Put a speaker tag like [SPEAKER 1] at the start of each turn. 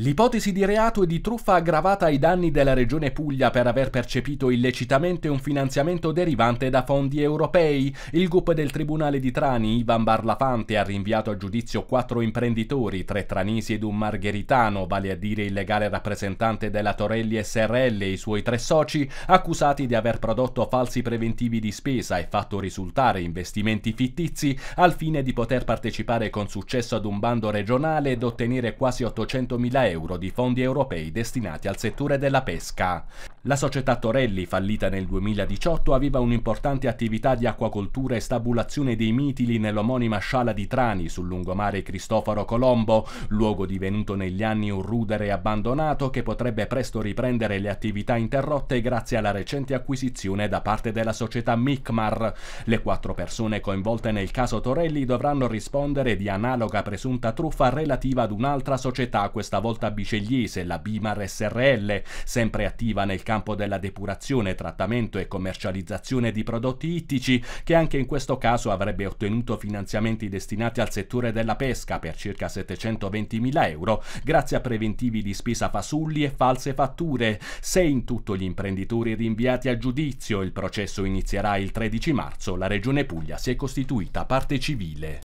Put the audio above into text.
[SPEAKER 1] L'ipotesi di reato e di truffa aggravata ai danni della Regione Puglia per aver percepito illecitamente un finanziamento derivante da fondi europei. Il GUP del Tribunale di Trani, Ivan Barlafante, ha rinviato a giudizio quattro imprenditori, tre tranisi ed un margheritano, vale a dire il legale rappresentante della Torelli SRL e i suoi tre soci, accusati di aver prodotto falsi preventivi di spesa e fatto risultare investimenti fittizi al fine di poter partecipare con successo ad un bando regionale ed ottenere quasi 800.000 euro mila euro di fondi europei destinati al settore della pesca. La società Torelli, fallita nel 2018, aveva un'importante attività di acquacoltura e stabulazione dei mitili nell'omonima sciala di Trani sul lungomare Cristoforo Colombo, luogo divenuto negli anni un rudere abbandonato che potrebbe presto riprendere le attività interrotte grazie alla recente acquisizione da parte della società Micmar. Le quattro persone coinvolte nel caso Torelli dovranno rispondere di analoga presunta truffa relativa ad un'altra società, questa volta raccolta bicegliese, la Bimar SRL, sempre attiva nel campo della depurazione, trattamento e commercializzazione di prodotti ittici, che anche in questo caso avrebbe ottenuto finanziamenti destinati al settore della pesca per circa 720.000 euro, grazie a preventivi di spesa fasulli e false fatture. Se in tutto gli imprenditori rinviati a giudizio, il processo inizierà il 13 marzo, la Regione Puglia si è costituita parte civile.